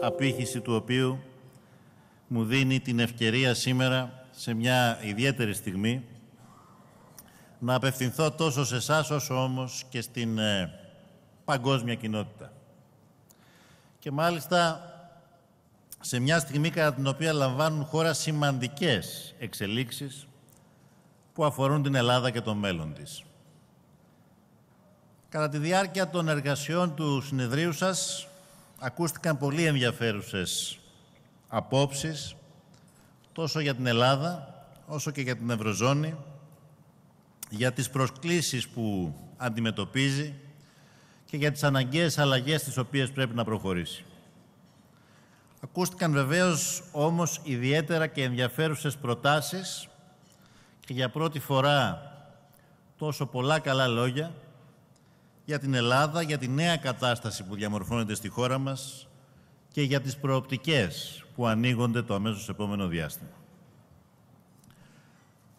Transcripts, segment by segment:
απήχηση του οποίου μου δίνει την ευκαιρία σήμερα σε μια ιδιαίτερη στιγμή να απευθυνθώ τόσο σε εσάς όσο όμως και στην ε, παγκόσμια κοινότητα. Και μάλιστα σε μια στιγμή κατά την οποία λαμβάνουν χώρα σημαντικές εξελίξεις που αφορούν την Ελλάδα και το μέλλον της. Κατά τη διάρκεια των εργασιών του συνεδρίου σας, ακούστηκαν πολύ ενδιαφέρουσες απόψεις τόσο για την Ελλάδα όσο και για την Ευρωζώνη για τις προσκλήσεις που αντιμετωπίζει και για τις αναγκαίες αλλαγές τις οποίες πρέπει να προχωρήσει. Ακούστηκαν βεβαίως όμως ιδιαίτερα και ενδιαφέρουσες προτάσεις και για πρώτη φορά τόσο πολλά καλά λόγια για την Ελλάδα, για τη νέα κατάσταση που διαμορφώνεται στη χώρα μας και για τις προοπτικές που ανοίγονται το αμέσως επόμενο διάστημα.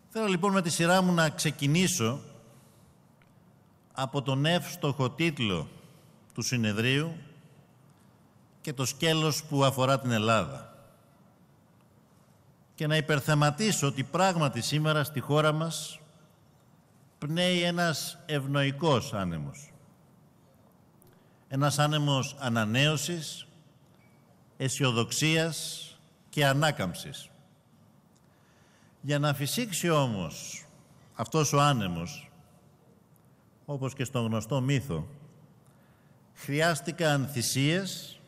Θέλω λοιπόν με τη σειρά μου να ξεκινήσω από τον εύστοχο τίτλο του συνεδρίου και το σκέλος που αφορά την Ελλάδα. Και να υπερθεματίσω ότι πράγματι σήμερα στη χώρα μας πνέει ένας ευνοϊκός άνεμος ένας άνεμος ανανέωσης, αισιοδοξίας και ανάκαμψης. Για να φυσήξει όμως αυτός ο άνεμος, όπως και στον γνωστό μύθο, χρειάστηκαν θυσίες,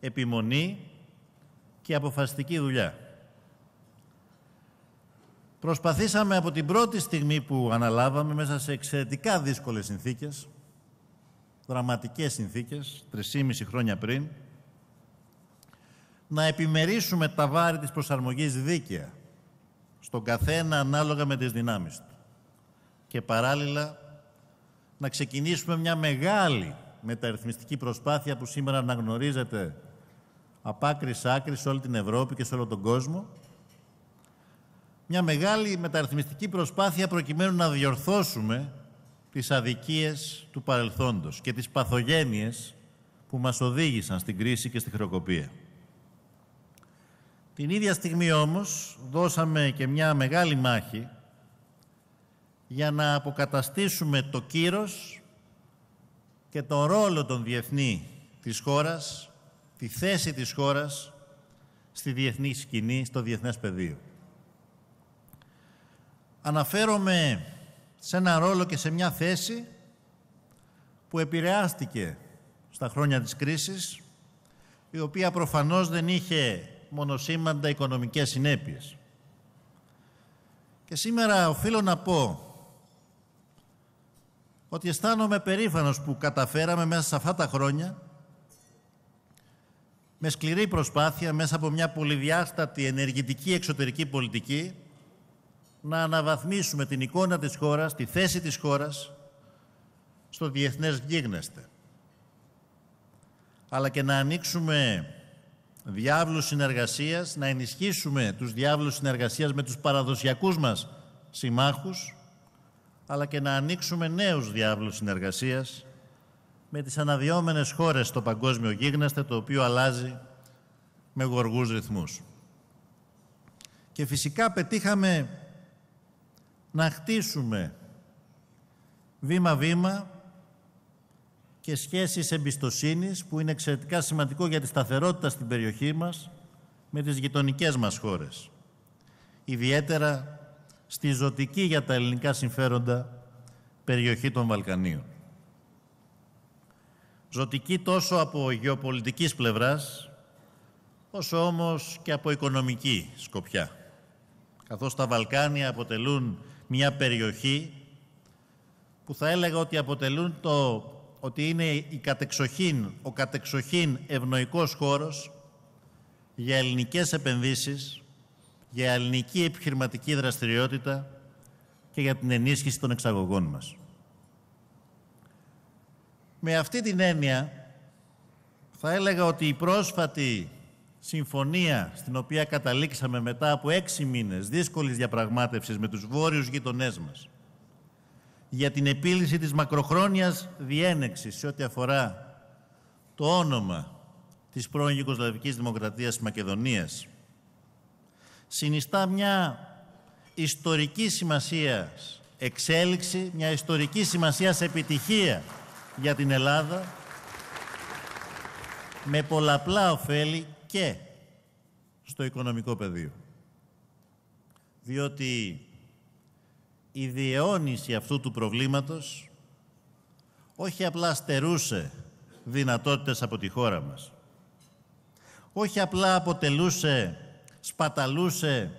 επιμονή και αποφασιστική δουλειά. Προσπαθήσαμε από την πρώτη στιγμή που αναλάβαμε μέσα σε εξαιρετικά δύσκολες συνθήκες δραματικές συνθήκες, 3,5 χρόνια πριν, να επιμερίσουμε τα βάρη της προσαρμογής δίκαια, στον καθένα ανάλογα με τις δυνάμεις του. Και παράλληλα, να ξεκινήσουμε μια μεγάλη μεταρρυθμιστική προσπάθεια που σήμερα αναγνωρίζεται από άκρης σε άκρη σε όλη την Ευρώπη και σε όλο τον κόσμο. Μια μεγάλη μεταρρυθμιστική προσπάθεια προκειμένου να διορθώσουμε τις αδικίες του παρελθόντος και τις παθογένειες που μας οδήγησαν στην κρίση και στη χρεοκοπία. Την ίδια στιγμή όμως δώσαμε και μια μεγάλη μάχη για να αποκαταστήσουμε το κύρος και τον ρόλο των διεθνή της χώρας, τη θέση της χώρας στη διεθνή σκηνή, στο διεθνές πεδίο. Αναφέρομαι σε ένα ρόλο και σε μια θέση που επηρεάστηκε στα χρόνια της κρίσης, η οποία προφανώς δεν είχε μονοσήμαντα οικονομικές συνέπειες. Και σήμερα οφείλω να πω ότι αισθάνομαι περήφανος που καταφέραμε μέσα σε αυτά τα χρόνια με σκληρή προσπάθεια μέσα από μια πολυδιάστατη ενεργητική εξωτερική πολιτική να αναβαθμίσουμε την εικόνα της χώρας, τη θέση της χώρας στο διεθνές γίγνεσθε. Αλλά και να ανοίξουμε διάβλους συνεργασίας, να ενισχύσουμε τους διάβλους συνεργασίας με τους παραδοσιακούς μας συμμάχους, αλλά και να ανοίξουμε νέους διάβλους συνεργασίας με τις αναδιόμενες χώρες στο παγκόσμιο γίγνεσθε, το οποίο αλλάζει με γοργούς ρυθμούς. Και φυσικά πετύχαμε να χτίσουμε βήμα-βήμα και σχέσεις εμπιστοσύνης που είναι εξαιρετικά σημαντικό για τη σταθερότητα στην περιοχή μας με τις γειτονικές μας χώρες. Ιδιαίτερα στη ζωτική για τα ελληνικά συμφέροντα περιοχή των Βαλκανίων. Ζωτική τόσο από γεωπολιτικής πλευράς, όσο όμως και από οικονομική σκοπιά. Καθώς τα Βαλκάνια αποτελούν μια περιοχή που θα έλεγα ότι αποτελούν το ότι είναι η κατεξοχήν, ο κατεξοχήν ευνοϊκός χώρος για ελληνικές επενδύσεις, για ελληνική επιχειρηματική δραστηριότητα και για την ενίσχυση των εξαγωγών μας. Με αυτή την έννοια θα έλεγα ότι η πρόσφατη συμφωνία στην οποία καταλήξαμε μετά από έξι μήνες δύσκολης διαπραγμάτευσης με τους βόρειους γειτονές μας για την επίλυση της μακροχρόνιας διένεξης σε ό,τι αφορά το όνομα της πρώην Γιουγκοσλαβικής Δημοκρατίας της Μακεδονίας συνιστά μια ιστορική σημασία εξέλιξη, μια ιστορική σημασία επιτυχία για την Ελλάδα με πολλαπλά ωφέλη και στο οικονομικό πεδίο. Διότι η διαιώνιση αυτού του προβλήματος όχι απλά στερούσε δυνατότητες από τη χώρα μας. Όχι απλά αποτελούσε, σπαταλούσε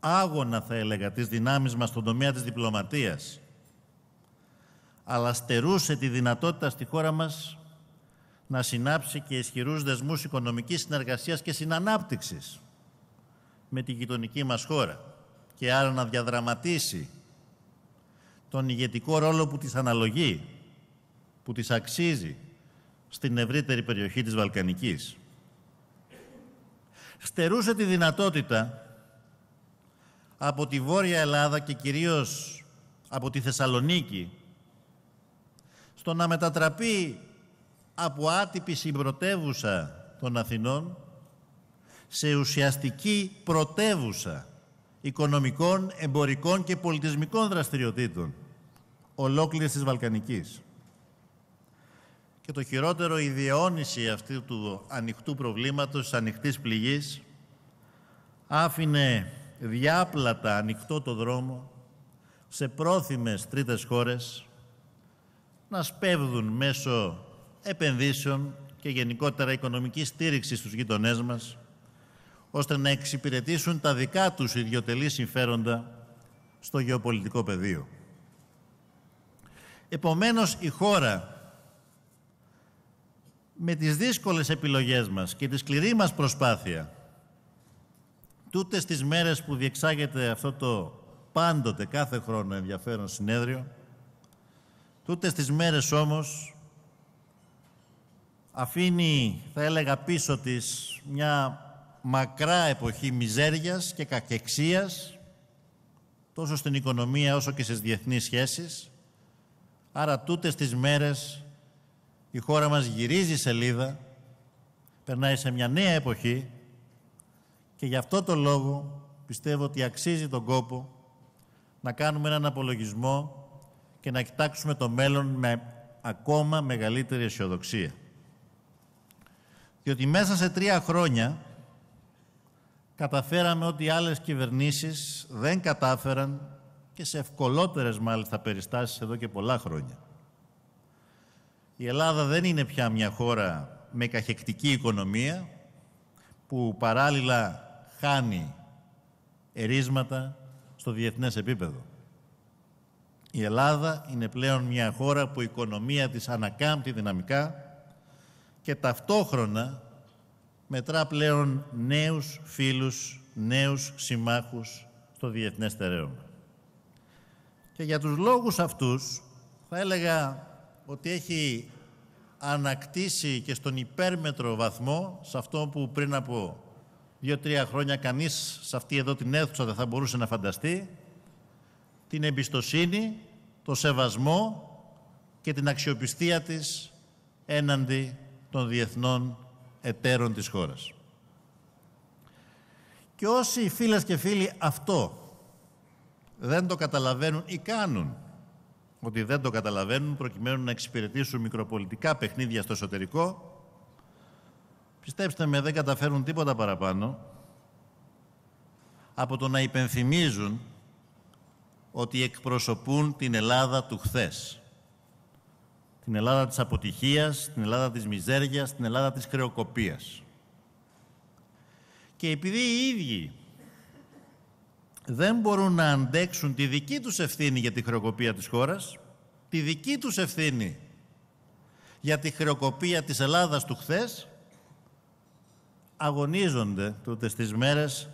άγωνα θα έλεγα τις δυνάμεις μας στον τομέα της διπλωματίας αλλά στερούσε τη δυνατότητα στη χώρα μας να συνάψει και ισχυρούς δεσμούς οικονομικής συνεργασίας και συνανάπτυξης με τη γειτονική μας χώρα και άρα να διαδραματίσει τον ηγετικό ρόλο που της αναλογεί, που της αξίζει στην ευρύτερη περιοχή της Βαλκανικής. Στερούσε τη δυνατότητα από τη Βόρεια Ελλάδα και κυρίως από τη Θεσσαλονίκη στο να μετατραπεί από άτυπη συμπρωτεύουσα των Αθηνών σε ουσιαστική πρωτεύουσα οικονομικών, εμπορικών και πολιτισμικών δραστηριοτήτων ολόκληρης της Βαλκανικής. Και το χειρότερο, η διαιώνιση αυτού του ανοιχτού προβλήματος, της ανοιχτής πληγής, άφηνε διάπλατα ανοιχτό το δρόμο σε πρόθυμες τρίτες χώρες να σπέβδουν μέσω επενδύσεων και γενικότερα οικονομικής στήριξης στους γειτονές μας, ώστε να εξυπηρετήσουν τα δικά τους ιδιωτελή συμφέροντα στο γεωπολιτικό πεδίο. Επομένως, η χώρα με τις δύσκολες επιλογές μας και τη σκληρή μας προσπάθεια τούτες στις μέρες που διεξάγεται αυτό το πάντοτε κάθε χρόνο ενδιαφέρον συνέδριο τούτες στις μέρες όμως αφήνει, θα έλεγα, πίσω της μια μακρά εποχή μιζέριας και κακεξίας, τόσο στην οικονομία όσο και στις διεθνείς σχέσεις. Άρα τούτες τις μέρες η χώρα μας γυρίζει σελίδα, περνάει σε μια νέα εποχή και γι' αυτό το λόγο πιστεύω ότι αξίζει τον κόπο να κάνουμε έναν απολογισμό και να κοιτάξουμε το μέλλον με ακόμα μεγαλύτερη αισιοδοξία και ότι μέσα σε τρία χρόνια καταφέραμε ό,τι άλλες κυβερνήσεις δεν κατάφεραν και σε ευκολότερες μάλιστα περιστάσεις εδώ και πολλά χρόνια. Η Ελλάδα δεν είναι πια μια χώρα με καχεκτική οικονομία που παράλληλα χάνει ερίσματα στο διεθνές επίπεδο. Η Ελλάδα είναι πλέον μια χώρα που η οικονομία της ανακάμπτει δυναμικά και ταυτόχρονα μετρά πλέον νέους φίλους, νέους συμμάχους στο διεθνές στερέωμα. Και για τους λόγους αυτούς θα έλεγα ότι έχει ανακτήσει και στον υπέρμετρο βαθμό σε αυτό που πριν από δύο-τρία χρόνια κανείς σε αυτή εδώ την αίθουσα δεν θα μπορούσε να φανταστεί την εμπιστοσύνη, το σεβασμό και την αξιοπιστία της έναντι των διεθνών εταίρων της χώρας. Και όσοι φίλες και φίλοι αυτό δεν το καταλαβαίνουν ή κάνουν ότι δεν το καταλαβαίνουν προκειμένου να εξυπηρετήσουν μικροπολιτικά παιχνίδια στο εσωτερικό, πιστέψτε με δεν καταφέρουν τίποτα παραπάνω από το να υπενθυμίζουν ότι εκπροσωπούν την Ελλάδα του χθες την Ελλάδα της αποτυχίας, την Ελλάδα της μιζέριας, την Ελλάδα της χρεοκοπίας. Και επειδή οι ίδιοι δεν μπορούν να αντέξουν τη δική τους ευθύνη για τη χρεοκοπία της χώρας, τη δική τους ευθύνη για τη χρεοκοπία της Ελλάδας του χθες, αγωνίζονται τότε στις μέρες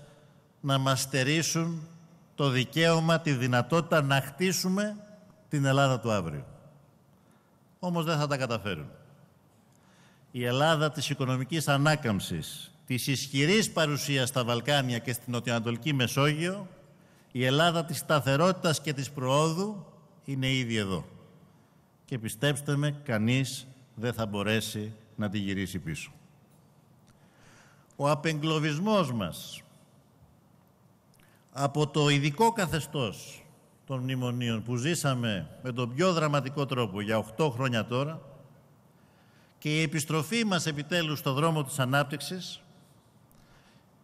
να μας στερήσουν το δικαίωμα, τη δυνατότητα να χτίσουμε την Ελλάδα του αύριο όμως δεν θα τα καταφέρουν. Η Ελλάδα της οικονομικής ανάκαμψης, της ισχυρής παρουσίας στα Βαλκάνια και στην Νοτιοανατολική Μεσόγειο, η Ελλάδα της σταθερότητας και της προόδου είναι ήδη εδώ. Και πιστέψτε με, κανείς δεν θα μπορέσει να τη γυρίσει πίσω. Ο απεγκλωβισμός μας από το ειδικό καθεστώς των μνημονίων που ζήσαμε με τον πιο δραματικό τρόπο για 8 χρόνια τώρα και η επιστροφή μας επιτέλους στο δρόμο της ανάπτυξης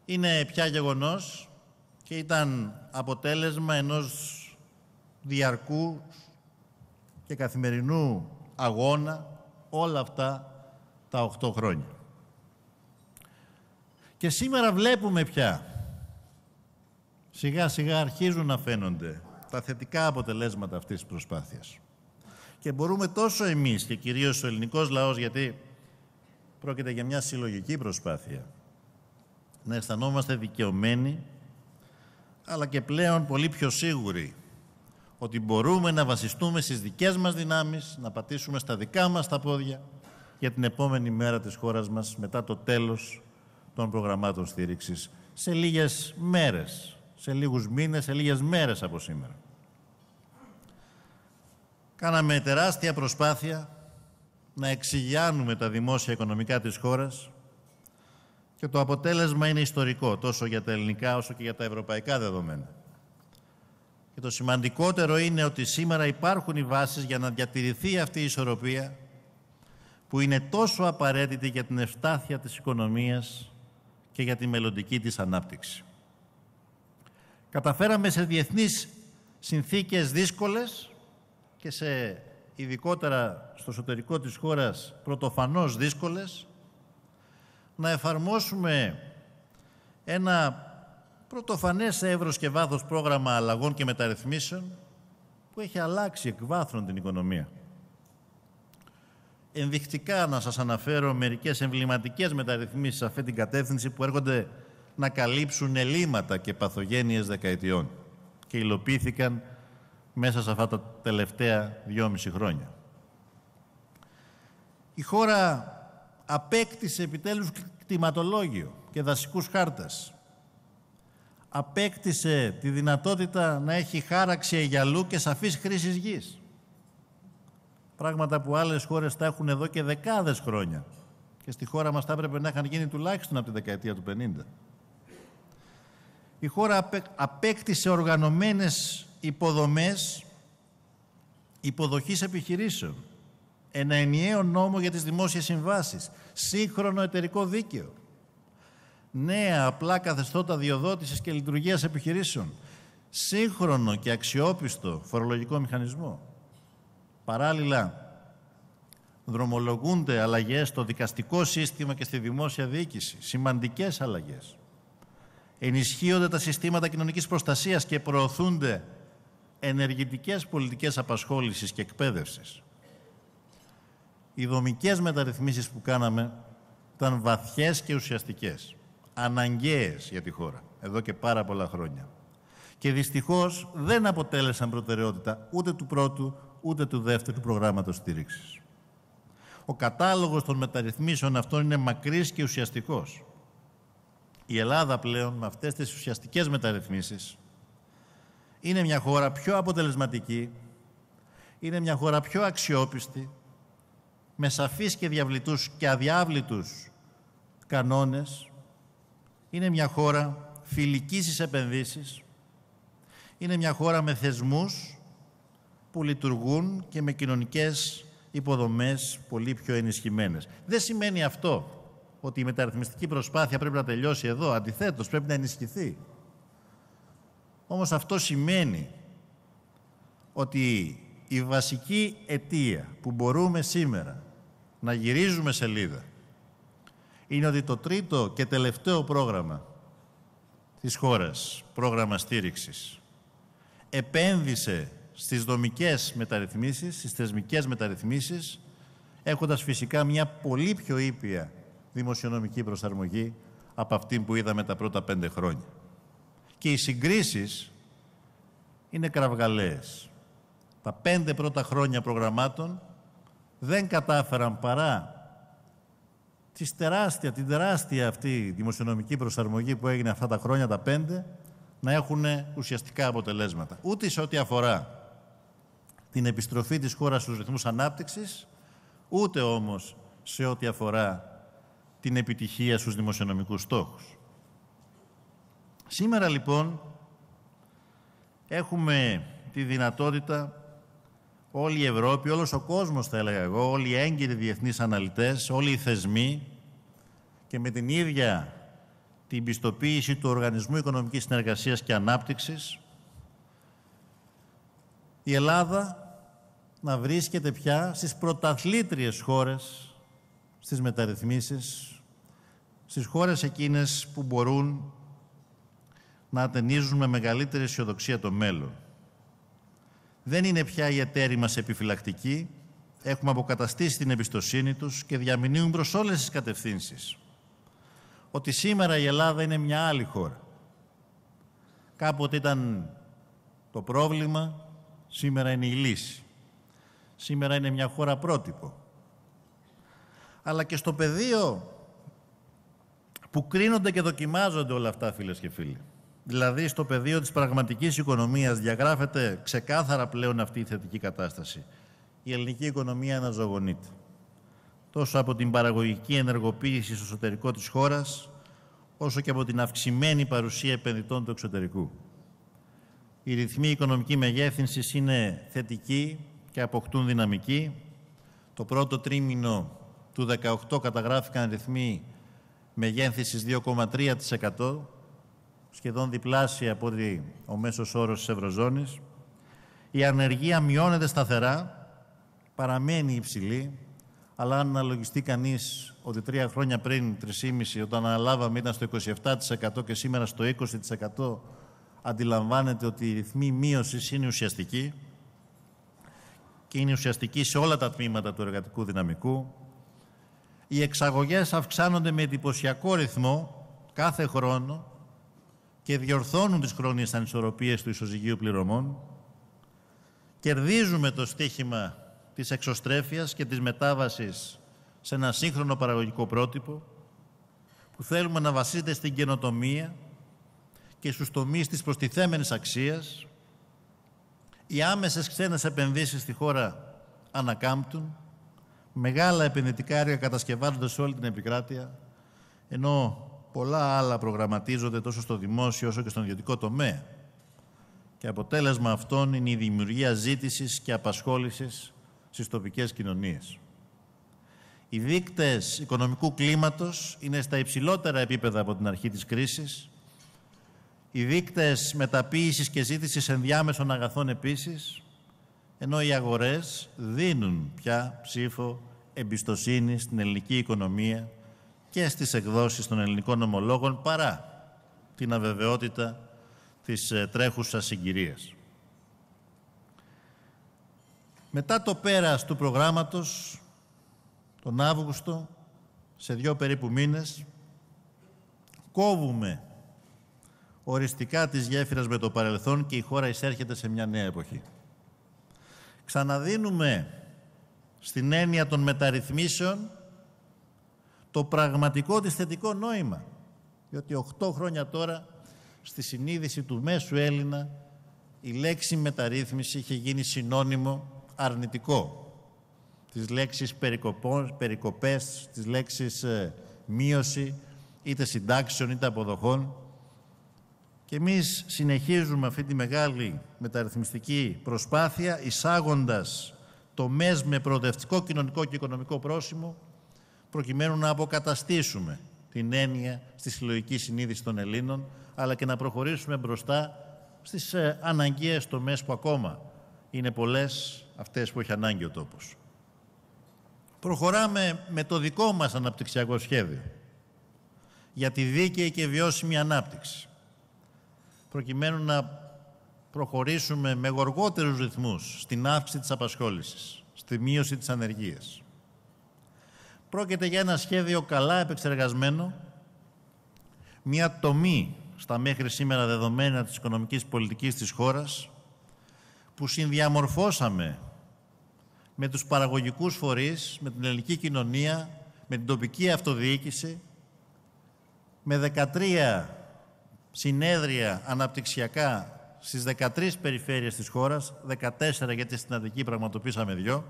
είναι πια γεγονός και ήταν αποτέλεσμα ενός διαρκού και καθημερινού αγώνα όλα αυτά τα 8 χρόνια. Και σήμερα βλέπουμε πια, σιγά σιγά αρχίζουν να φαίνονται τα θετικά αποτελέσματα αυτής της προσπάθειας. Και μπορούμε τόσο εμείς και κυρίως ο ελληνικός λαός, γιατί πρόκειται για μια συλλογική προσπάθεια, να αισθανόμαστε δικαιωμένοι, αλλά και πλέον πολύ πιο σίγουροι ότι μπορούμε να βασιστούμε στις δικές μας δυνάμεις, να πατήσουμε στα δικά μας τα πόδια για την επόμενη μέρα της χώρας μας μετά το τέλος των προγραμμάτων στήριξης σε λίγες μέρες, σε λίγους μήνες, σε λίγες μέρες από σήμερα. Κάναμε τεράστια προσπάθεια να εξηγιάνουμε τα δημόσια οικονομικά της χώρας και το αποτέλεσμα είναι ιστορικό τόσο για τα ελληνικά όσο και για τα ευρωπαϊκά δεδομένα. Και το σημαντικότερο είναι ότι σήμερα υπάρχουν οι βάσεις για να διατηρηθεί αυτή η ισορροπία που είναι τόσο απαραίτητη για την ευστάθεια της οικονομίας και για τη μελλοντική της ανάπτυξη. Καταφέραμε σε διεθνείς συνθήκες δύσκολες και σε ειδικότερα στο εσωτερικό της χώρας πρωτοφανώς δύσκολες, να εφαρμόσουμε ένα πρωτοφανές εύρος και βάθος πρόγραμμα αλλαγών και μεταρρυθμίσεων που έχει αλλάξει εκ βάθρων την οικονομία. Ενδεικτικά να σας αναφέρω μερικές εμβληματικές μεταρρυθμίσεις σε αυτή την κατεύθυνση που έρχονται να καλύψουν ελλείμματα και παθογένειες δεκαετιών και υλοποιήθηκαν μέσα σε αυτά τα τελευταία δυόμιση χρόνια. Η χώρα απέκτησε επιτέλους κτηματολόγιο και δασικούς χάρτες. Απέκτησε τη δυνατότητα να έχει χάραξη αγιαλού και σαφής χρήσης γης. Πράγματα που άλλες χώρες τα έχουν εδώ και δεκάδες χρόνια. Και στη χώρα μας τα έπρεπε να είχαν γίνει τουλάχιστον από τη δεκαετία του 50. Η χώρα απέκτησε οργανωμένες υποδομές υποδοχής επιχειρήσεων, ένα ενιαίο νόμο για τις δημόσιες συμβάσεις, σύγχρονο εταιρικό δίκαιο, νέα απλά καθεστώτα διοδότησης και λειτουργίας επιχειρήσεων, σύγχρονο και αξιόπιστο φορολογικό μηχανισμό. Παράλληλα, δρομολογούνται αλλαγές στο δικαστικό σύστημα και στη δημόσια διοίκηση, σημαντικές αλλαγές. Ενισχύονται τα συστήματα κοινωνικής προστασίας και προωθούνται ενεργητικές πολιτικές απασχόλησης και εκπαίδευσης. Οι δομικές μεταρρυθμίσεις που κάναμε ήταν βαθιές και ουσιαστικές, αναγκαίες για τη χώρα, εδώ και πάρα πολλά χρόνια. Και δυστυχώς δεν αποτέλεσαν προτεραιότητα ούτε του πρώτου, ούτε του δεύτερου προγράμματος στήριξης. Ο κατάλογος των μεταρρυθμίσεων αυτών είναι μακρύς και ουσιαστικός. Η Ελλάδα πλέον με αυτές τις ουσιαστικές μεταρρυθμίσεις είναι μια χώρα πιο αποτελεσματική, είναι μια χώρα πιο αξιόπιστη, με σαφείς και διαβλητούς και αδιάβλητους κανόνες, είναι μια χώρα φιλικής στις επενδύσεις, είναι μια χώρα με θεσμούς που λειτουργούν και με κοινωνικές υποδομές πολύ πιο ενισχυμένες. Δεν σημαίνει αυτό ότι η μεταρρυθμιστική προσπάθεια πρέπει να τελειώσει εδώ, αντιθέτως πρέπει να ενισχυθεί. Όμως αυτό σημαίνει ότι η βασική αιτία που μπορούμε σήμερα να γυρίζουμε σελίδα είναι ότι το τρίτο και τελευταίο πρόγραμμα της χώρας, πρόγραμμα στήριξης, επένδυσε στις δομικές μεταρρυθμίσεις, στις θεσμικές μεταρρυθμίσεις, έχοντας φυσικά μια πολύ πιο ήπια δημοσιονομική προσαρμογή από αυτή που είδαμε τα πρώτα πέντε χρόνια και οι συγκρίσεις είναι κραυγαλαίες. Τα πέντε πρώτα χρόνια προγραμμάτων δεν κατάφεραν παρά της τεράστια, την τεράστια αυτή δημοσιονομική προσαρμογή που έγινε αυτά τα χρόνια, τα πέντε, να έχουν ουσιαστικά αποτελέσματα. Ούτε σε ό,τι αφορά την επιστροφή της χώρας στους ρυθμούς ανάπτυξης, ούτε όμως σε ό,τι αφορά την επιτυχία στους δημοσιονομικούς στόχους. Σήμερα λοιπόν έχουμε τη δυνατότητα όλη η Ευρώπη, όλος ο κόσμος θα έλεγα εγώ, όλοι οι έγκυροι διεθνείς αναλυτές, όλοι οι θεσμοί και με την ίδια την πιστοποίηση του Οργανισμού Οικονομικής Συνεργασίας και Ανάπτυξης η Ελλάδα να βρίσκεται πια στις πρωταθλήτριες χώρες στις μεταρρυθμίσεις, στις χώρες εκείνες που μπορούν να ταινίζουν με μεγαλύτερη αισιοδοξία το μέλλον. Δεν είναι πια η εταίροι μας επιφυλακτική, έχουμε αποκαταστήσει την εμπιστοσύνη τους και διαμηνύουν προς όλες τις κατευθύνσεις. Ότι σήμερα η Ελλάδα είναι μια άλλη χώρα. Κάποτε ήταν το πρόβλημα, σήμερα είναι η λύση. Σήμερα είναι μια χώρα πρότυπο. Αλλά και στο πεδίο που κρίνονται και δοκιμάζονται όλα αυτά, φίλες και φίλοι. Δηλαδή στο πεδίο της πραγματικής οικονομίας διαγράφεται ξεκάθαρα πλέον αυτή η θετική κατάσταση. Η ελληνική οικονομία αναζωογονείται. Τόσο από την παραγωγική ενεργοποίηση στο εσωτερικό της χώρας, όσο και από την αυξημένη παρουσία επενδυτών του εξωτερικού. Η ρυθμοί οικονομική μεγέθυνσης είναι θετική και αποκτούν δυναμική. Το πρώτο τρίμηνο του 2018 καταγράφηκαν ρυθμοί μεγέθυνσης 2,3%, σχεδόν διπλάσια από ότι ο μέσος όρος της Ευρωζώνης. Η ανεργία μειώνεται σταθερά, παραμένει υψηλή, αλλά αν αναλογιστεί κανείς ότι τρία χρόνια πριν, 3,5, όταν αναλάβαμε ήταν στο 27% και σήμερα στο 20%, αντιλαμβάνεται ότι η ρυθμή μείωσης είναι ουσιαστική και είναι ουσιαστική σε όλα τα τμήματα του εργατικού δυναμικού. Οι εξαγωγές αυξάνονται με εντυπωσιακό ρυθμό κάθε χρόνο και διορθώνουν τις χρόνιες ανισορροπίες του ισοζυγίου πληρωμών, κερδίζουμε το στίχημα της εξωστρέφειας και της μετάβασης σε ένα σύγχρονο παραγωγικό πρότυπο που θέλουμε να βασίζεται στην καινοτομία και στους τομείς της προστιθέμενης αξίας. Οι άμεσες ξένες επενδύσεις στη χώρα ανακάμπτουν, μεγάλα επενδυτικά έργα κατασκευάζονται σε όλη την επικράτεια, ενώ πολλά άλλα προγραμματίζονται τόσο στο δημόσιο όσο και στον ιδιωτικό τομέα. Και αποτέλεσμα αυτών είναι η δημιουργία ζήτησης και απασχόλησης στις τοπικές κοινωνίες. Οι δείκτες οικονομικού κλίματος είναι στα υψηλότερα επίπεδα από την αρχή της κρίσης. Οι δείκτες μεταποίησης και ζήτησης ενδιάμεσων αγαθών επίσης, ενώ οι αγορές δίνουν πια ψήφο εμπιστοσύνη στην ελληνική οικονομία και στις εκδόσεις των ελληνικών ομολόγων παρά την αβεβαιότητα της ε, τρέχουσας συγκυρίας. Μετά το πέρας του προγράμματος, τον Αύγουστο, σε δύο περίπου μήνες, κόβουμε οριστικά τις γέφυρες με το παρελθόν και η χώρα εισέρχεται σε μια νέα εποχή. Ξαναδίνουμε στην έννοια των μεταρρυθμίσεων το πραγματικό της θετικό νόημα. Διότι 8 χρόνια τώρα στη συνείδηση του μέσου Έλληνα η λέξη μεταρρύθμιση είχε γίνει συνώνυμο αρνητικό. Τις λέξεις περικοπές, τις λέξεις ε, μείωση, είτε συντάξεων είτε αποδοχών. Και εμείς συνεχίζουμε αυτή τη μεγάλη μεταρρυθμιστική προσπάθεια εισάγοντας το ΜΕΣ με προοδευτικό κοινωνικό και οικονομικό πρόσημο προκειμένου να αποκαταστήσουμε την έννοια στη συλλογική συνείδηση των Ελλήνων, αλλά και να προχωρήσουμε μπροστά στις ε, αναγκαίες τομές που ακόμα είναι πολλές αυτές που έχει ανάγκη ο τόπος. Προχωράμε με το δικό μας αναπτυξιακό σχέδιο για τη δίκαιη και βιώσιμη ανάπτυξη, προκειμένου να προχωρήσουμε με γοργότερους ρυθμούς στην αύξηση της απασχόλησης, στη μείωση της ανεργίας, Πρόκειται για ένα σχέδιο καλά επεξεργασμένο, μια τομή στα μέχρι σήμερα δεδομένα της οικονομικής πολιτικής της χώρας, που συνδιαμορφώσαμε με τους παραγωγικούς φορείς, με την ελληνική κοινωνία, με την τοπική αυτοδιοίκηση, με 13 συνέδρια αναπτυξιακά στις 13 περιφέρειες της χώρας, 14 γιατί στην Αττική πραγματοποίησαμε δυο,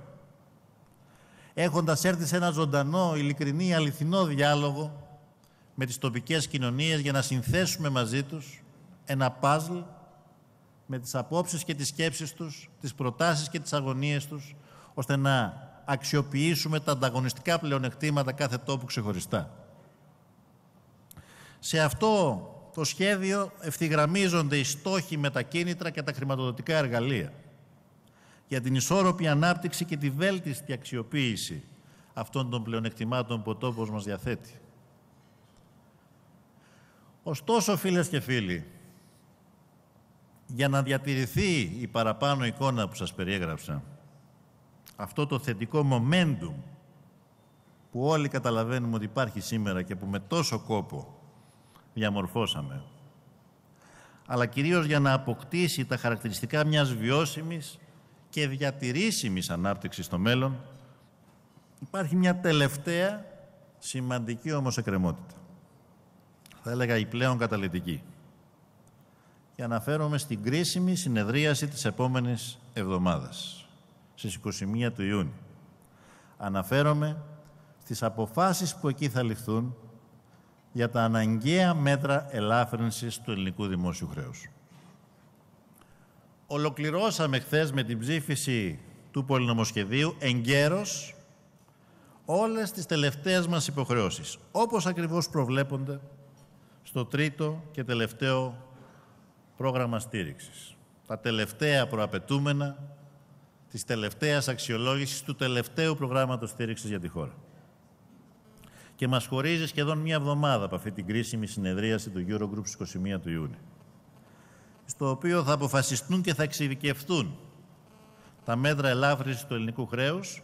έχοντας έρθει σε ένα ζωντανό, ειλικρινή, αληθινό διάλογο με τις τοπικές κοινωνίες για να συνθέσουμε μαζί τους ένα παζλ με τις απόψεις και τις σκέψεις τους, τις προτάσεις και τις αγωνίες τους, ώστε να αξιοποιήσουμε τα ανταγωνιστικά πλεονεκτήματα κάθε τόπου ξεχωριστά. Σε αυτό το σχέδιο ευθυγραμμίζονται οι στόχοι με τα κίνητρα και τα χρηματοδοτικά εργαλεία για την ισόρροπη ανάπτυξη και τη βέλτιστη αξιοποίηση αυτών των πλεονεκτημάτων που ο τόπος μας διαθέτει. Ωστόσο, φίλες και φίλοι, για να διατηρηθεί η παραπάνω εικόνα που σας περιέγραψα, αυτό το θετικό momentum που όλοι καταλαβαίνουμε ότι υπάρχει σήμερα και που με τόσο κόπο διαμορφώσαμε, αλλά κυρίως για να αποκτήσει τα χαρακτηριστικά μιας βιώσιμης και διατηρήσιμης ανάπτυξης στο μέλλον, υπάρχει μια τελευταία σημαντική όμως εκκρεμότητα. Θα έλεγα η πλέον καταλητική. Και αναφέρομαι στην κρίσιμη συνεδρίαση της επόμενης εβδομάδας, στις 21 του Ιούνιου. Αναφέρομαι στις αποφάσεις που εκεί θα ληφθούν για τα αναγκαία μέτρα ελάφρυνσης του ελληνικού δημόσιου χρέους. Ολοκληρώσαμε χθες με την ψήφιση του πολυνομοσχεδίου εγκαίρως όλες τις τελευταίες μας υποχρεώσεις, όπως ακριβώς προβλέπονται στο τρίτο και τελευταίο πρόγραμμα στήριξης. Τα τελευταία προαπαιτούμενα της τελευταίας αξιολόγησης του τελευταίου προγράμματος στήριξης για τη χώρα. Και μας χωρίζει σχεδόν μία εβδομάδα από αυτή την κρίσιμη συνεδρίαση του Eurogroup 21 του Ιούνιου στο οποίο θα αποφασιστούν και θα εξειδικευτούν τα μέτρα ελάφρυνσης του ελληνικού χρέους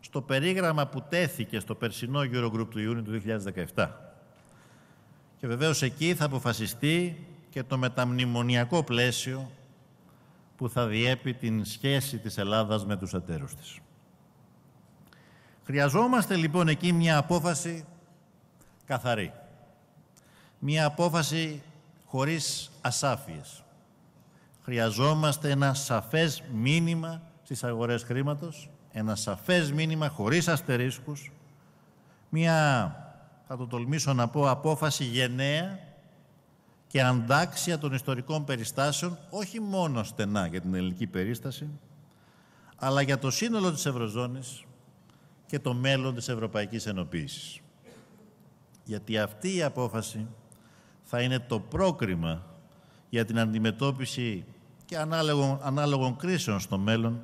στο περίγραμμα που τέθηκε στο περσινό Eurogroup του Ιούνιου του 2017. Και βεβαίως εκεί θα αποφασιστεί και το μεταμνημονιακό πλαίσιο που θα διέπει την σχέση της Ελλάδας με τους εταίρους της. Χρειαζόμαστε λοιπόν εκεί μια απόφαση καθαρή. Μια απόφαση χωρίς ασάφειες. Χρειαζόμαστε ένα σαφές μήνυμα στις αγορές χρήματος, ένα σαφές μήνυμα χωρίς αστερίσκους, μια, θα το τολμήσω να πω, απόφαση γενναία και αντάξια των ιστορικών περιστάσεων, όχι μόνο στενά για την ελληνική περίσταση, αλλά για το σύνολο της Ευρωζώνης και το μέλλον της Ευρωπαϊκής Ενοποίησης. Γιατί αυτή η απόφαση θα είναι το πρόκριμα για την αντιμετώπιση και ανάλογων, ανάλογων κρίσεων στο μέλλον,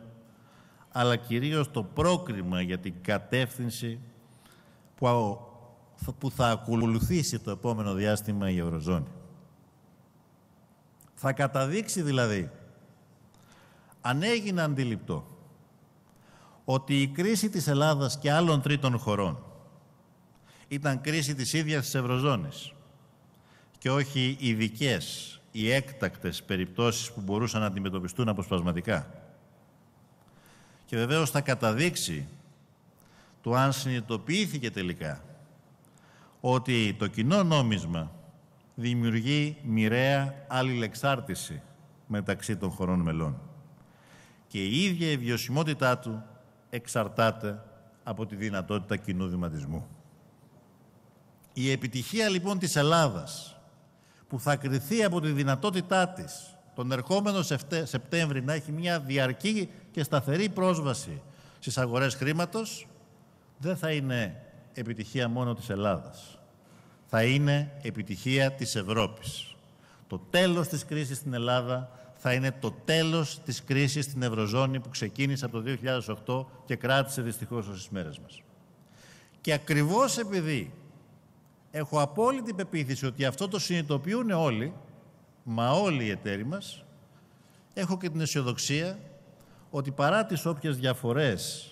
αλλά κυρίως το πρόκριμα για την κατεύθυνση που, θα ακολουθήσει το επόμενο διάστημα η Ευρωζώνη. Θα καταδείξει δηλαδή αν έγινε αντιληπτό ότι η κρίση της Ελλάδας και άλλων τρίτων χωρών ήταν κρίση της ίδιας της Ευρωζώνης και όχι ειδικές οι έκτακτες περιπτώσεις που μπορούσαν να αντιμετωπιστούν αποσπασματικά. Και βεβαίως θα καταδείξει το αν συνειδητοποιήθηκε τελικά ότι το κοινό νόμισμα δημιουργεί μοιραία αλληλεξάρτηση μεταξύ των χωρών μελών. Και η ίδια η βιωσιμότητά του εξαρτάται από τη δυνατότητα κοινού δηματισμού. Η επιτυχία λοιπόν της Ελλάδας που θα κριθεί από τη δυνατότητά της τον ερχόμενο Σεπτέμβρη να έχει μια διαρκή και σταθερή πρόσβαση στις αγορές χρήματος, δεν θα είναι επιτυχία μόνο της Ελλάδας. Θα είναι επιτυχία της Ευρώπης. Το τέλος της κρίσης στην Ελλάδα θα είναι το τέλος της κρίσης στην Ευρωζώνη που ξεκίνησε από το 2008 και κράτησε δυστυχώς στις μέρες μας. Και ακριβώς επειδή Έχω απόλυτη πεποίθηση ότι αυτό το συνειδητοποιούν όλοι, μα όλοι οι εταίροι μας. Έχω και την αισιοδοξία ότι παρά τις όποιες διαφορές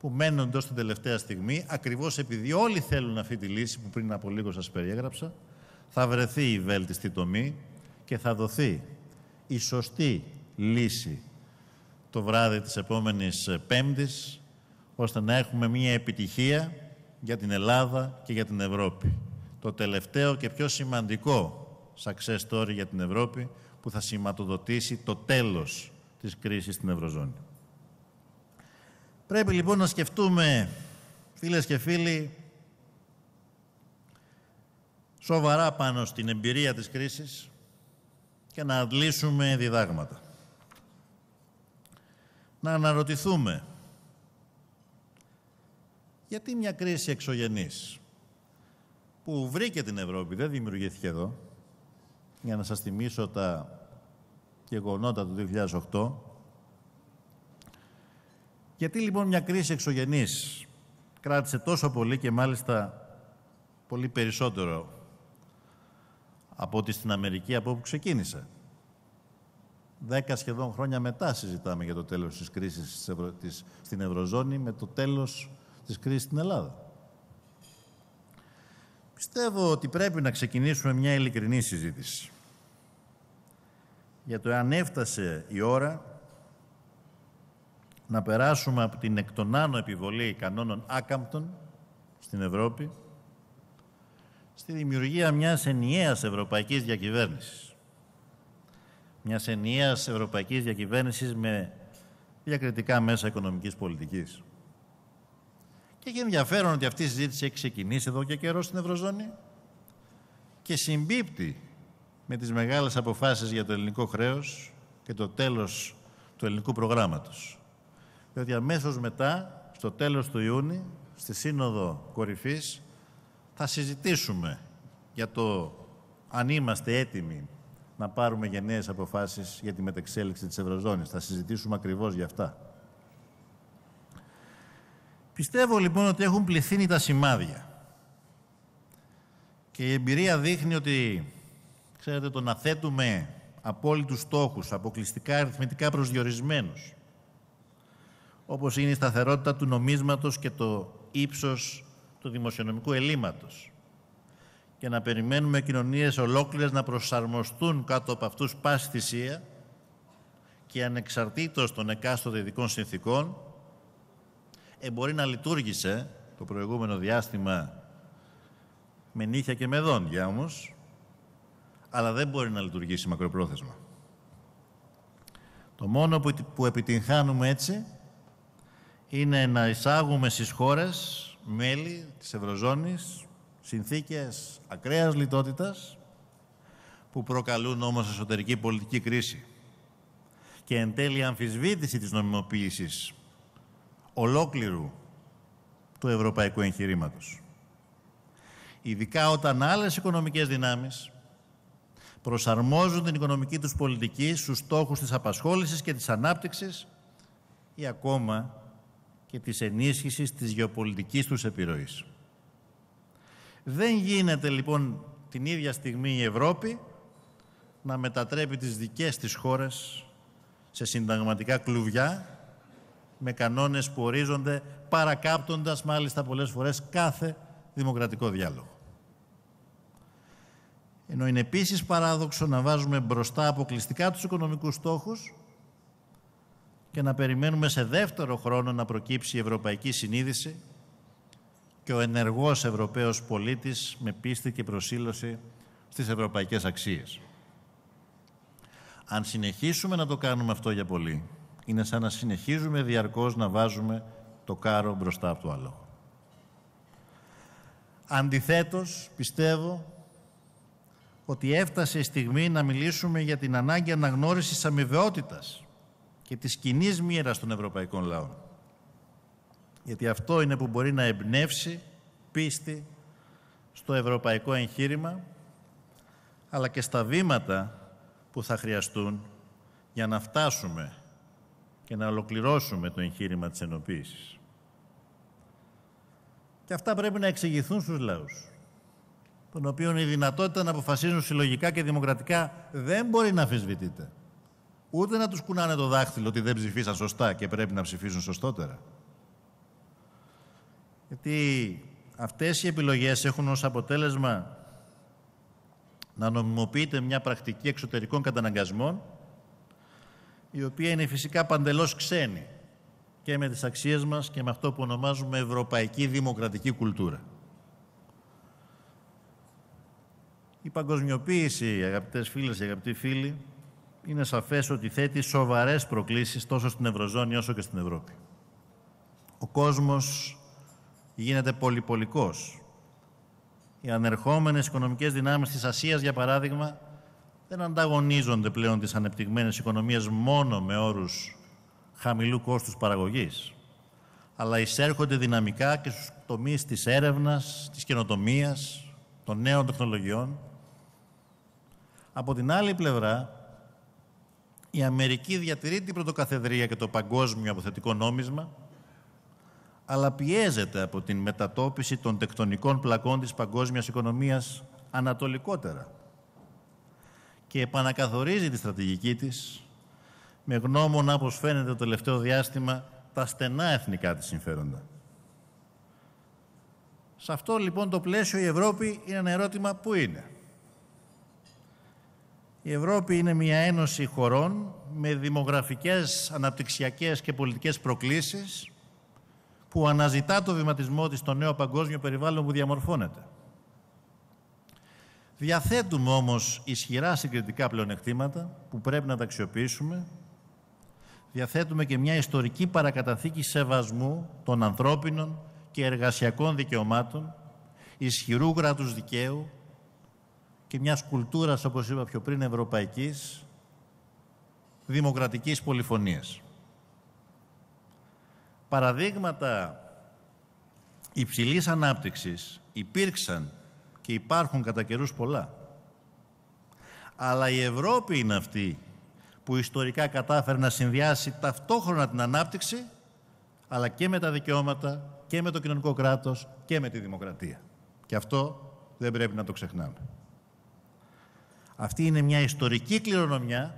που μένουν εντός την τελευταία στιγμή, ακριβώς επειδή όλοι θέλουν αυτή τη λύση που πριν από λίγο σας περιέγραψα, θα βρεθεί η βέλτιστη τομή και θα δοθεί η σωστή λύση το βράδυ της επόμενης Πέμπτης, ώστε να έχουμε μια επιτυχία για την Ελλάδα και για την Ευρώπη το τελευταίο και πιο σημαντικό success story για την Ευρώπη που θα σηματοδοτήσει το τέλος της κρίσης στην Ευρωζώνη. Πρέπει λοιπόν να σκεφτούμε, φίλες και φίλοι, σοβαρά πάνω στην εμπειρία της κρίσης και να αντλήσουμε διδάγματα. Να αναρωτηθούμε γιατί μια κρίση εξωγενής που βρήκε την Ευρώπη, δεν δημιουργήθηκε εδώ. Για να σας θυμίσω τα γεγονότα του 2008. Γιατί λοιπόν μια κρίση εξωγενής κράτησε τόσο πολύ και μάλιστα πολύ περισσότερο από ότι στην Αμερική από όπου ξεκίνησε. Δέκα σχεδόν χρόνια μετά συζητάμε για το τέλος της κρίσης στην Ευρωζώνη με το τέλος της κρίσης στην Ελλάδα. Πιστεύω ότι πρέπει να ξεκινήσουμε μια ειλικρινή συζήτηση για το αν έφτασε η ώρα να περάσουμε από την εκ επιβολή κανόνων άκαμπτων στην Ευρώπη στη δημιουργία μιας ενιαίας ευρωπαϊκής διακυβέρνησης. Μιας ενιαίας ευρωπαϊκής διακυβέρνησης με διακριτικά μέσα οικονομικής πολιτικής. Και έχει ενδιαφέρον ότι αυτή η συζήτηση έχει ξεκινήσει εδώ και καιρό στην Ευρωζώνη και συμπίπτει με τις μεγάλες αποφάσεις για το ελληνικό χρέος και το τέλος του ελληνικού προγράμματος. Διότι αμέσως μετά, στο τέλος του Ιούνιου, στη Σύνοδο Κορυφής, θα συζητήσουμε για το αν είμαστε έτοιμοι να πάρουμε γενναίες αποφάσεις για τη μετεξέλιξη της Ευρωζώνης. Θα συζητήσουμε ακριβώς για αυτά. Πιστεύω λοιπόν ότι έχουν πληθύνει τα σημάδια. Και η εμπειρία δείχνει ότι, ξέρετε, το να θέτουμε απόλυτους στόχους, αποκλειστικά αριθμητικά προσδιορισμένους, όπως είναι η σταθερότητα του νομίσματος και το ύψος του δημοσιονομικού ελλείμματος, και να περιμένουμε κοινωνίες ολόκληρες να προσαρμοστούν κάτω από αυτούς πάση θυσία και ανεξαρτήτως των εκάστοτε ειδικών συνθήκων, ε, μπορεί να λειτουργήσε το προηγούμενο διάστημα με νύχια και με δόντια όμως, αλλά δεν μπορεί να λειτουργήσει μακροπρόθεσμα. Το μόνο που επιτυγχάνουμε έτσι είναι να εισάγουμε στις χώρες μέλη της Ευρωζώνης συνθήκες ακραίας λιτότητας που προκαλούν όμως εσωτερική πολιτική κρίση και εν τέλει αμφισβήτηση της νομιμοποίησης ολόκληρου του ευρωπαϊκού εγχειρήματος. Ειδικά όταν άλλες οικονομικές δυνάμεις προσαρμόζουν την οικονομική τους πολιτική στους στόχους της απασχόλησης και της ανάπτυξης ή ακόμα και της ενίσχυσης της γεωπολιτικής τους επιρροής. Δεν γίνεται λοιπόν την ίδια στιγμή η Ευρώπη να μετατρέπει τις δικές της χώρες σε συνταγματικά κλουβιά με κανόνες που ορίζονται, παρακάπτοντας μάλιστα πολλές φορές κάθε δημοκρατικό διάλογο. Ενώ είναι επίσης παράδοξο να βάζουμε μπροστά αποκλειστικά τους οικονομικούς στόχους και να περιμένουμε σε δεύτερο χρόνο να προκύψει η ευρωπαϊκή συνείδηση και ο ενεργός Ευρωπαίος πολίτης με πίστη και προσήλωση στις ευρωπαϊκές αξίες. Αν συνεχίσουμε να το κάνουμε αυτό για πολύ, είναι σαν να συνεχίζουμε διαρκώς να βάζουμε το κάρο μπροστά από το άλλο. Αντιθέτως, πιστεύω ότι έφτασε η στιγμή να μιλήσουμε για την ανάγκη αναγνώρισης αμοιβαιότητας και της κοινή μοίρας των ευρωπαϊκών λαών. Γιατί αυτό είναι που μπορεί να εμπνεύσει πίστη στο ευρωπαϊκό εγχείρημα αλλά και στα βήματα που θα χρειαστούν για να φτάσουμε και να ολοκληρώσουμε το εγχείρημα της ενοποίησης. Και αυτά πρέπει να εξηγηθούν στους λαούς, των οποίων η δυνατότητα να αποφασίζουν συλλογικά και δημοκρατικά δεν μπορεί να αμφισβητείται. Ούτε να τους κουνάνε το δάχτυλο ότι δεν ψηφίσαν σωστά και πρέπει να ψηφίσουν σωστότερα. Γιατί αυτές οι επιλογές έχουν ως αποτέλεσμα να νομιμοποιείται μια πρακτική εξωτερικών καταναγκασμών η οποία είναι φυσικά παντελώς ξένη και με τις αξίες μας και με αυτό που ονομάζουμε ευρωπαϊκή δημοκρατική κουλτούρα. Η παγκοσμιοποίηση, αγαπητές φίλες και αγαπητοί φίλοι, είναι σαφές ότι θέτει σοβαρές προκλήσεις τόσο στην Ευρωζώνη όσο και στην Ευρώπη. Ο κόσμος γίνεται πολυπολικός. Οι ανερχόμενες οικονομικές δυνάμεις της Ασίας, για παράδειγμα, δεν ανταγωνίζονται πλέον τις ανεπτυγμένες οικονομίες μόνο με όρους χαμηλού κόστους παραγωγής, αλλά εισέρχονται δυναμικά και στους τομείς της έρευνας, της καινοτομίας, των νέων τεχνολογιών. Από την άλλη πλευρά, η Αμερική διατηρεί την πρωτοκαθεδρία και το παγκόσμιο αποθετικό νόμισμα, αλλά πιέζεται από την μετατόπιση των τεκτονικών πλακών της παγκόσμιας οικονομίας ανατολικότερα και επανακαθορίζει τη στρατηγική της με γνώμονα, όπως φαίνεται το τελευταίο διάστημα, τα στενά εθνικά της συμφέροντα. Σε αυτό λοιπόν το πλαίσιο η Ευρώπη είναι ένα ερώτημα που είναι. Η Ευρώπη είναι μια ένωση χωρών με δημογραφικές, αναπτυξιακές και πολιτικές προκλήσεις που αναζητά το βηματισμό της στο νέο παγκόσμιο περιβάλλον που διαμορφώνεται. Διαθέτουμε όμως ισχυρά συγκριτικά πλεονεκτήματα που πρέπει να τα αξιοποιήσουμε. Διαθέτουμε και μια ιστορική παρακαταθήκη σεβασμού των ανθρώπινων και εργασιακών δικαιωμάτων, ισχυρού κράτους δικαίου και μιας κουλτούρας, όπως είπα πιο πριν, ευρωπαϊκής, δημοκρατικής πολυφωνίας. Παραδείγματα υψηλής ανάπτυξης υπήρξαν και υπάρχουν κατά καιρούς πολλά. Αλλά η Ευρώπη είναι αυτή που ιστορικά κατάφερε να συνδυάσει ταυτόχρονα την ανάπτυξη αλλά και με τα δικαιώματα και με το κοινωνικό κράτος και με τη δημοκρατία. Και αυτό δεν πρέπει να το ξεχνάμε. Αυτή είναι μια ιστορική κληρονομιά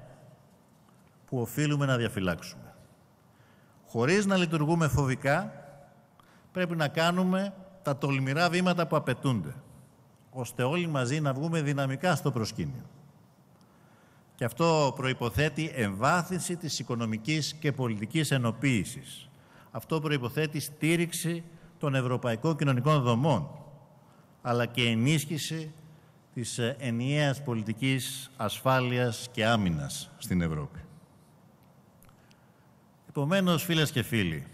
που οφείλουμε να διαφυλάξουμε. Χωρίς να λειτουργούμε φοβικά, πρέπει να κάνουμε τα τολμηρά βήματα που απαιτούνται ώστε όλοι μαζί να βγούμε δυναμικά στο προσκήνιο. Και αυτό προϋποθέτει εμβάθυνση της οικονομικής και πολιτικής ενοποίησης. Αυτό προϋποθέτει στήριξη των ευρωπαϊκών κοινωνικών δομών, αλλά και ενίσχυση της ε, ενιαίας πολιτικής ασφάλειας και άμυνας στην Ευρώπη. Επομένως, φίλες και φίλοι,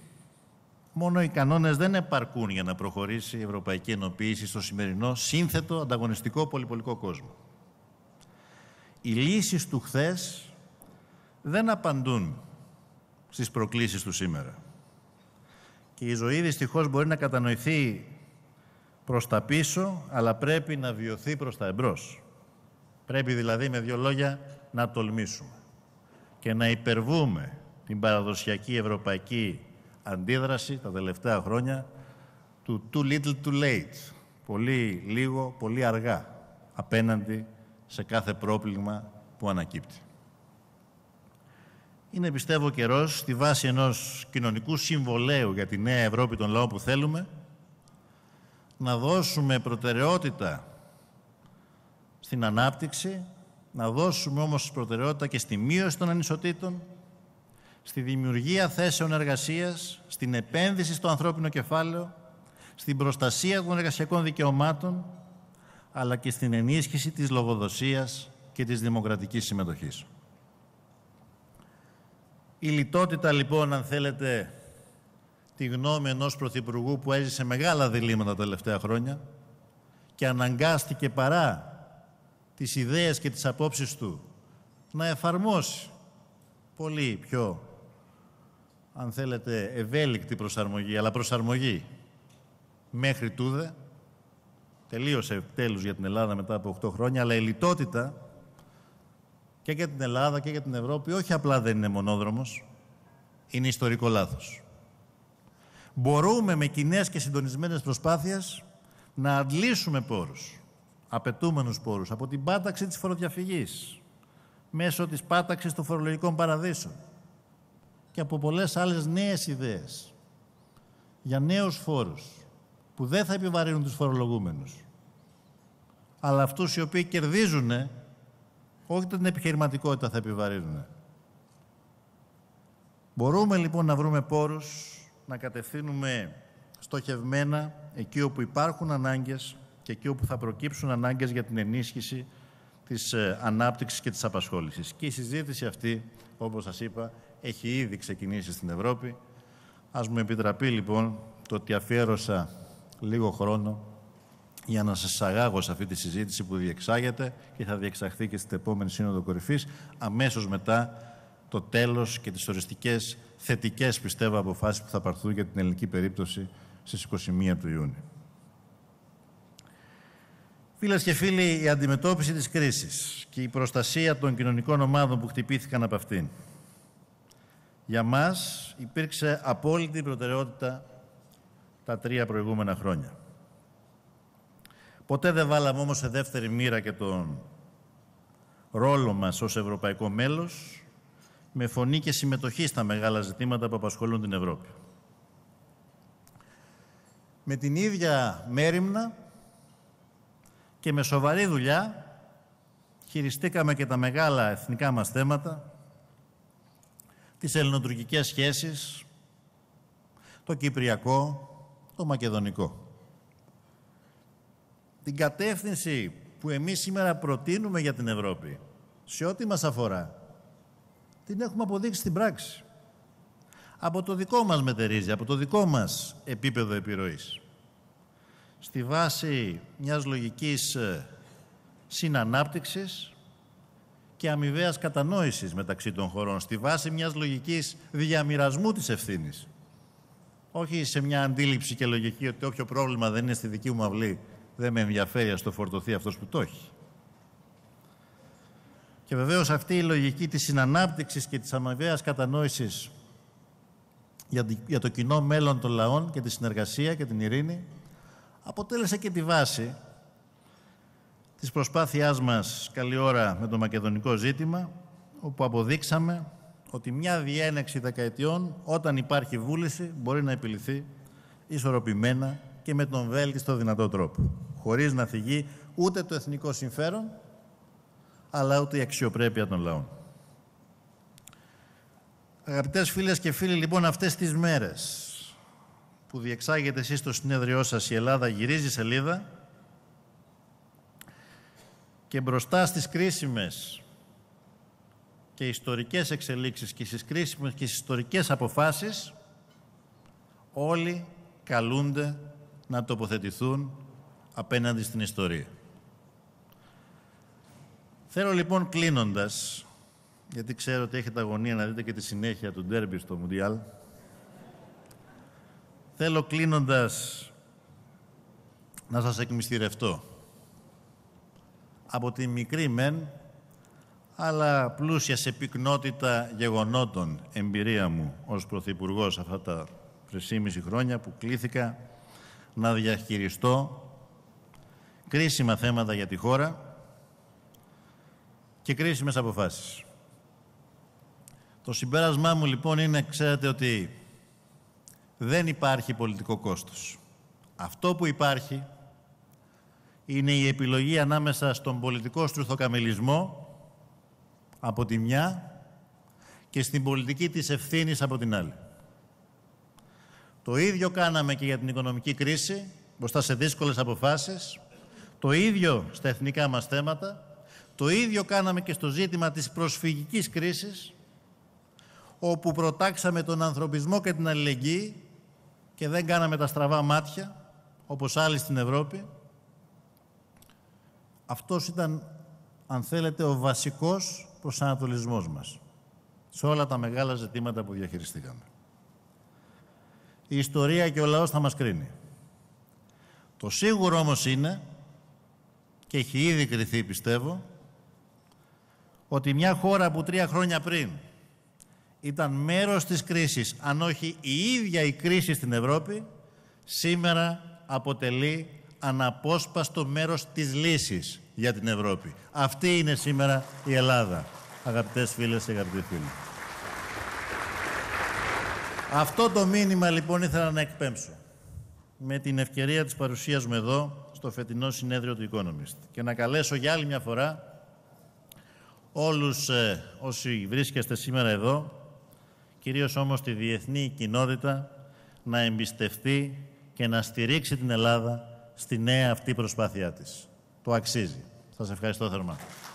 μόνο οι κανόνες δεν επαρκούν για να προχωρήσει η ευρωπαϊκή ενοποίηση στο σημερινό σύνθετο ανταγωνιστικό πολυπολικό κόσμο. Οι λύσεις του χθες δεν απαντούν στις προκλήσεις του σήμερα. Και η ζωή δυστυχώς μπορεί να κατανοηθεί προς τα πίσω, αλλά πρέπει να βιωθεί προς τα εμπρός. Πρέπει δηλαδή με δύο λόγια να τολμήσουμε και να υπερβούμε την παραδοσιακή ευρωπαϊκή αντίδραση τα τελευταία χρόνια του too little too late. Πολύ λίγο, πολύ αργά απέναντι σε κάθε πρόβλημα που ανακύπτει. Είναι, πιστεύω, καιρός στη βάση ενός κοινωνικού συμβολέου για τη νέα Ευρώπη των λαών που θέλουμε να δώσουμε προτεραιότητα στην ανάπτυξη, να δώσουμε όμως προτεραιότητα και στη μείωση των ανισοτήτων, στη δημιουργία θέσεων εργασίας, στην επένδυση στο ανθρώπινο κεφάλαιο, στην προστασία των εργασιακών δικαιωμάτων, αλλά και στην ενίσχυση της λογοδοσίας και της δημοκρατικής συμμετοχής. Η λιτότητα, λοιπόν, αν θέλετε, τη γνώμη ενός Πρωθυπουργού που έζησε μεγάλα διλήμματα τα τελευταία χρόνια και αναγκάστηκε παρά τις ιδέες και τις απόψεις του να εφαρμόσει πολύ πιο αν θέλετε, ευέλικτη προσαρμογή, αλλά προσαρμογή μέχρι τούδε. Τελείωσε τέλους για την Ελλάδα μετά από 8 χρόνια, αλλά η λιτότητα και για την Ελλάδα και για την Ευρώπη όχι απλά δεν είναι μονόδρομος, είναι ιστορικό λάθος. Μπορούμε με κοινές και συντονισμένες προσπάθειες να αντλήσουμε πόρους, απαιτούμενους πόρους, από την πάταξη της φοροδιαφυγής, μέσω της πάταξης των φορολογικών παραδείσων, και από πολλές άλλες νέες ιδέες για νέους φόρους που δεν θα επιβαρύνουν τους φορολογούμενους αλλά αυτούς οι οποίοι κερδίζουν όχι την επιχειρηματικότητα θα επιβαρύνουν. Μπορούμε λοιπόν να βρούμε πόρους, να κατευθύνουμε στοχευμένα εκεί όπου υπάρχουν ανάγκες και εκεί όπου θα προκύψουν ανάγκες για την ενίσχυση της ε, ανάπτυξης και της απασχόλησης. Και η συζήτηση αυτή, όπως σας είπα, έχει ήδη ξεκινήσει στην Ευρώπη. Ας μου επιτραπεί λοιπόν το ότι αφιέρωσα λίγο χρόνο για να σας αγάγω σε αυτή τη συζήτηση που διεξάγεται και θα διεξαχθεί και στην επόμενη Σύνοδο Κορυφής αμέσως μετά το τέλος και τις οριστικές θετικές πιστεύω αποφάσεις που θα παρθούν για την ελληνική περίπτωση στις 21 του Ιούνιου. Φίλες και φίλοι, η αντιμετώπιση της κρίσης και η προστασία των κοινωνικών ομάδων που χτυπήθηκαν από αυτήν για μας υπήρξε απόλυτη προτεραιότητα τα τρία προηγούμενα χρόνια. Ποτέ δεν βάλαμε όμως σε δεύτερη μοίρα και τον ρόλο μας ως ευρωπαϊκό μέλος με φωνή και συμμετοχή στα μεγάλα ζητήματα που απασχολούν την Ευρώπη. Με την ίδια μέρημνα και με σοβαρή δουλειά χειριστήκαμε και τα μεγάλα εθνικά μας θέματα τις ελληνοτουρκικές σχέσεις, το κυπριακό, το μακεδονικό. Την κατεύθυνση που εμείς σήμερα προτείνουμε για την Ευρώπη, σε ό,τι μας αφορά, την έχουμε αποδείξει στην πράξη. Από το δικό μας μετερίζει, από το δικό μας επίπεδο επιρροής. Στη βάση μιας λογικής ε, συνανάπτυξης, και αμοιβαίας κατανόησης μεταξύ των χωρών στη βάση μιας λογικής διαμοιρασμού της ευθύνης. Όχι σε μια αντίληψη και λογική ότι όποιο πρόβλημα δεν είναι στη δική μου αυλή δεν με ενδιαφέρει, ας το φορτωθεί αυτός που το έχει. Και βεβαίως αυτή η λογική της συνανάπτυξης και της αμοιβαίας κατανόησης για το κοινό μέλλον των λαών και τη συνεργασία και την ειρήνη αποτέλεσε και τη βάση της προσπάθειάς μας καλή ώρα με το μακεδονικό ζήτημα, όπου αποδείξαμε ότι μια διένεξη δεκαετιών, όταν υπάρχει βούληση, μπορεί να επιληθεί ισορροπημένα και με τον βέλτιστο δυνατό τρόπο, χωρίς να θυγεί ούτε το εθνικό συμφέρον, αλλά ούτε η αξιοπρέπεια των λαών. Αγαπητές φίλες και φίλοι, λοιπόν, αυτές τις μέρες που διεξάγεται εσείς στο συνέδριό σας η Ελλάδα γυρίζει σελίδα, και μπροστά στις κρίσιμες και ιστορικές εξελίξεις και στις κρίσιμες και στις ιστορικές αποφάσεις όλοι καλούνται να τοποθετηθούν απέναντι στην ιστορία. Θέλω λοιπόν κλείνοντας, γιατί ξέρω ότι έχετε αγωνία να δείτε και τη συνέχεια του ντέρμπι στο Μουντιάλ, θέλω κλείνοντας να σας εκμυστηρευτώ από τη μικρή μεν, αλλά πλούσια σε πυκνότητα γεγονότων εμπειρία μου ως Πρωθυπουργός αυτά τα 3,5 χρόνια που κλήθηκα να διαχειριστώ κρίσιμα θέματα για τη χώρα και κρίσιμες αποφάσεις. Το συμπέρασμά μου λοιπόν είναι, ξέρετε ότι δεν υπάρχει πολιτικό κόστος. Αυτό που υπάρχει είναι η επιλογή ανάμεσα στον πολιτικό στρουθοκαμελισμό από τη μια και στην πολιτική της ευθύνης από την άλλη. Το ίδιο κάναμε και για την οικονομική κρίση, μπροστά σε δύσκολες αποφάσεις, το ίδιο στα εθνικά μας θέματα, το ίδιο κάναμε και στο ζήτημα της προσφυγικής κρίσης, όπου προτάξαμε τον ανθρωπισμό και την αλληλεγγύη και δεν κάναμε τα στραβά μάτια, όπως άλλοι στην Ευρώπη, αυτός ήταν, αν θέλετε, ο βασικός προσανατολισμός μας σε όλα τα μεγάλα ζητήματα που διαχειριστήκαμε. Η ιστορία και ο λαός θα μας κρίνει. Το σίγουρο όμως είναι, και έχει ήδη κριθεί πιστεύω, ότι μια χώρα που τρία χρόνια πριν ήταν μέρος της κρίσης, αν όχι η ίδια η κρίση στην Ευρώπη, σήμερα αποτελεί αναπόσπαστο μέρος της λύσης για την Ευρώπη. Αυτή είναι σήμερα η Ελλάδα, αγαπητές φίλες και αγαπητοί φίλοι. Αυτό το μήνυμα λοιπόν ήθελα να εκπέμψω με την ευκαιρία της παρουσίας μου εδώ στο φετινό συνέδριο του Economist και να καλέσω για άλλη μια φορά όλους ε, όσοι βρίσκεστε σήμερα εδώ, κυρίως όμως τη διεθνή κοινότητα, να εμπιστευτεί και να στηρίξει την Ελλάδα στη νέα αυτή προσπάθειά της. Το αξίζει. Σας ευχαριστώ θερμά.